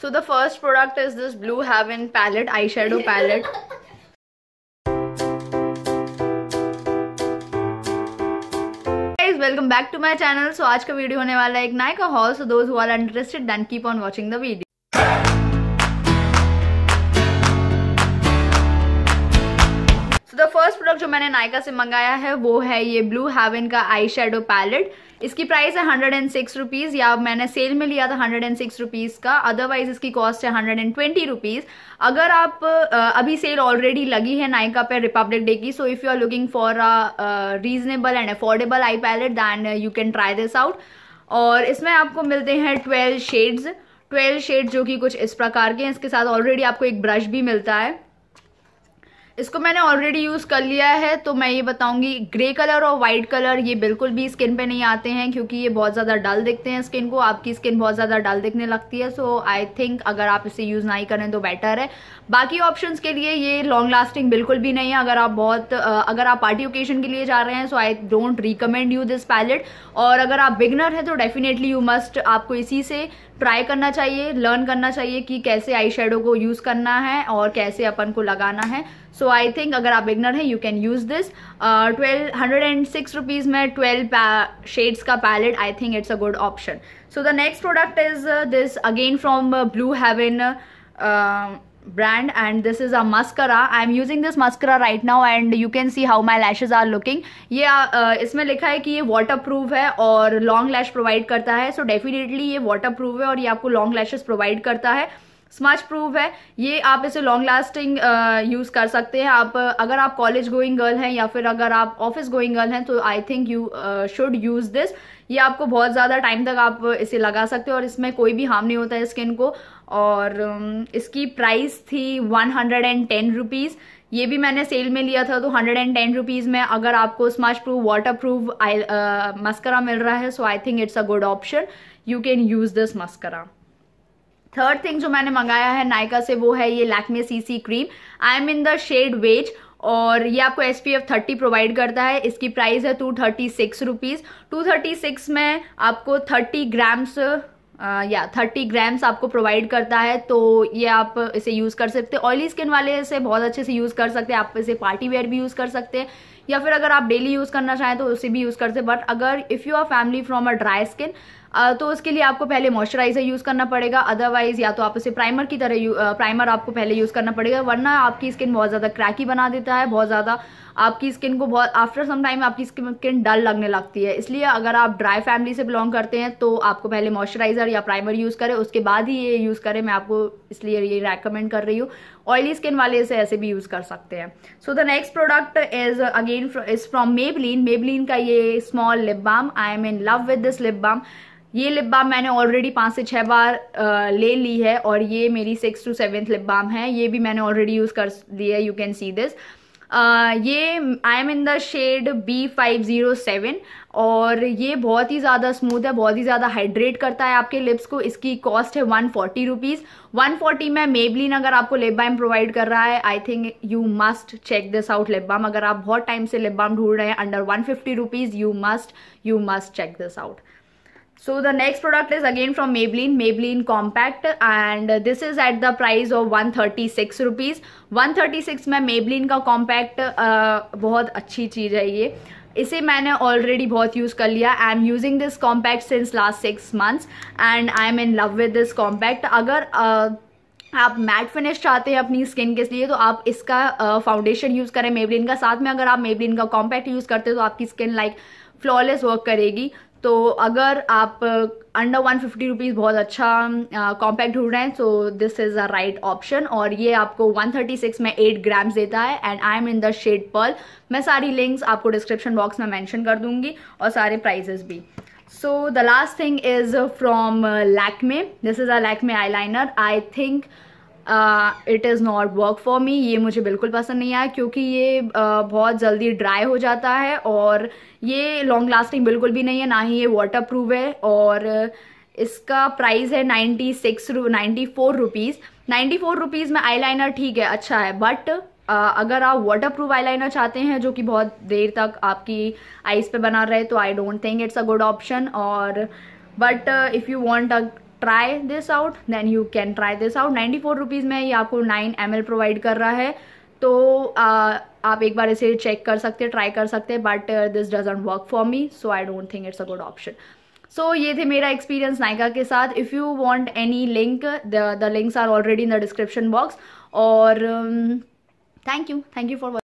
so the first product is this Blue Heaven palette eye shadow palette welcome back to my channel so आज का video होने वाला है एक Nykaa haul so those who are interested then keep on watching the video first product जो मैंने नायका से मंगाया है वो है ये ब्लू हैवन का आई शेडो पैलेट इसकी प्राइस है हंड्रेड एंड सिक्स रुपीज़ या मैंने सेल में लिया था हंड्रेड एंड सिक्स रुपीज़ का अदरवाइज इसकी कॉस्ट है हंड्रेड एंड ट्वेंटी रुपीज़ अगर आप अभी सेल ऑलरेडी लगी है नाइका पे रिपब्लिक डे की so if you are looking for a reasonable and affordable eye palette than you can try this out और इसमें आपको मिलते हैं ट्वेल्व शेड्स ट्वेल्व शेड जो कि कुछ इस प्रकार के हैं इसके साथ ऑलरेडी आपको एक ब्रश भी मिलता है इसको मैंने ऑलरेडी यूज़ कर लिया है तो मैं ये बताऊंगी ग्रे कलर और वाइट कलर ये बिल्कुल भी स्किन पे नहीं आते हैं क्योंकि ये बहुत ज़्यादा डल दिखते हैं स्किन को आपकी स्किन बहुत ज़्यादा डल दिखने लगती है सो आई थिंक अगर आप इसे यूज़ नहीं करें तो बेटर है बाकी ऑप्शन के लिए ये लॉन्ग लास्टिंग बिल्कुल भी नहीं है अगर आप बहुत अगर आप पार्टी ओकेजन के लिए जा रहे हैं so I don't recommend you this palette और अगर आप बिगनर हैं तो डेफिनेटली यू मस्ट आपको इसी से ट्राई करना चाहिए लर्न करना चाहिए कि कैसे आई को यूज़ करना है और कैसे अपन को लगाना है सो आई थिंक अगर आप बिगनर हैं you can use this twelve hundred and six rupees में ट्वेल्व शेड्स का palette I think it's a good option so the next product is this again from Blue Heaven brand and this is a mascara i am using this mascara right now and you can see how my lashes are looking ये uh, इसमें लिखा है कि ये waterproof है और long lash provide करता है so definitely ये waterproof है और ये आपको long lashes provide करता है स्मच प्रूफ है ये आप इसे लॉन्ग लास्टिंग यूज़ कर सकते हैं आप uh, अगर आप कॉलेज गोइंग गर्ल हैं या फिर अगर आप ऑफिस गोइंग गर्ल हैं तो I think you should use this ये आपको बहुत ज़्यादा टाइम तक आप इसे लगा सकते हो और इसमें कोई भी हार्म नहीं होता है स्किन को और um, इसकी प्राइस थी one hundred and ten rupees ये भी मैंने सेल में लिया था तो हंड्रेड एंड टेन रुपीज़ में अगर आपको smudge proof water proof mascara मिल रहा है so I think it's a good option you can use this mascara third thing जो मैंने मंगाया है नायका से वो है ये Lakme CC cream I am in the shade वेज और ये आपको S P F thirty provide करता है इसकी प्राइस है two thirty six rupees two thirty six में आपको थर्टी ग्राम्स या थर्टी ग्राम्स आपको प्रोवाइड करता है तो ये आप इसे यूज़ कर सकते हैं ऑयली स्किन वाले इसे बहुत अच्छे से यूज़ कर सकते हैं आप इसे पार्टी वेयर भी यूज़ कर सकते हैं या फिर अगर आप डेली यूज़ करना चाहें तो उसे भी यूज़ करते बट अगर if you are family from a dry skin तो उसके लिए आपको पहले मॉइस्चराइजर यूज़ करना पड़ेगा अदरवाइज़ या तो आप उसे प्राइमर की तरह प्राइमर आपको पहले यूज़ करना पड़ेगा वरना आपकी स्किन बहुत ज़्यादा क्रैकी बना देता है बहुत ज़्यादा आपकी स्किन को बहुत आफ्टर सम टाइम आपकी स्किन डल लगने लगती है इसलिए अगर आप ड्राई फैमिली से बिलोंग करते हैं तो आपको पहले मॉइस्चराइज़र या प्राइमर यूज़ करें उसके बाद ही ये यूज़ करें मैं आपको इसलिए ये रेकमेंड कर रही हूँ ऑयली स्किन वाले इसे ऐसे भी यूज़ कर सकते हैं so the next product is again is from Maybelline Maybelline का ये small lip balm I am in love with this lip balm ये लिप बाम मैंने ऑलरेडी पाँच से छः बार ले ली है और ये मेरी six to seventh lip balm है ये भी मैंने ऑलरेडी यूज़ कर लिया यू कैन सी दिस ये I am in the shade B five zero seven और ये बहुत ही ज़्यादा स्मूथ है बहुत ही ज़्यादा हाइड्रेट करता है आपके लिप्स को इसकी कॉस्ट है one forty rupees one forty में मेबलिन अगर आपको लिप बाम प्रोवाइड कर रहा है I think you must check this out lip balm अगर आप बहुत टाइम से लिप बाम ढूंढ रहे हैं under one fifty rupees you must you must check this out so the next product is again from Maybelline, Maybelline Compact and this is at the price of 136 rupees 136 में Maybelline का compact uh, बहुत अच्छी चीज़ है ये इसे मैंने already बहुत use कर लिया I am using this compact since last six months and I am in love with this compact अगर uh, आप मैट फिनिश चाहते हैं अपनी स्किन के लिए तो आप इसका फाउंडेशन uh, यूज़ करें मेबलिन का साथ में अगर आप मेबलिन का कॉम्पैक्ट यूज़ करते हो तो आपकी स्किन लाइक फ्लॉलेस वर्क करेगी तो अगर आप अंडर वन फिफ्टी रुपीज़ बहुत अच्छा कॉम्पैक्ट uh, ढूंढ रहे हैं so this is a right option और ये आपको 136 में 8 ग्राम्स देता है and I am in the shade pearl मैं सारी लिंक्स आपको डिस्क्रिप्शन बॉक्स में मेंशन कर दूंगी और सारे प्राइजेस भी so the last thing is from Lakme this is a Lakme eye liner I think it is not work for me ये मुझे बिल्कुल पसंद नहीं आया क्योंकि ये uh, बहुत जल्दी ड्राई हो जाता है और ये लॉन्ग लास्टिंग बिल्कुल भी नहीं है ना ही ये वाटर प्रूफ है और uh, इसका प्राइस है ninety six ninety four rupees ninety four rupees में आई ठीक है अच्छा है बट Uh, अगर आप वाटर प्रूफ आई चाहते हैं जो कि बहुत देर तक आपकी आइज़ पे बना रहे तो I don't think it's a good option और but if you want a try this out then you can try this out ninety four rupees में ये आपको नाइन एम एल प्रोवाइड कर रहा है तो आ, आप एक बार इसे चेक कर सकते ट्राई कर सकते but this doesn't work for me so I don't think it's a good option so ये थे मेरा एक्सपीरियंस नायका के साथ if you want any link the links are already in the description box और thank you thank you for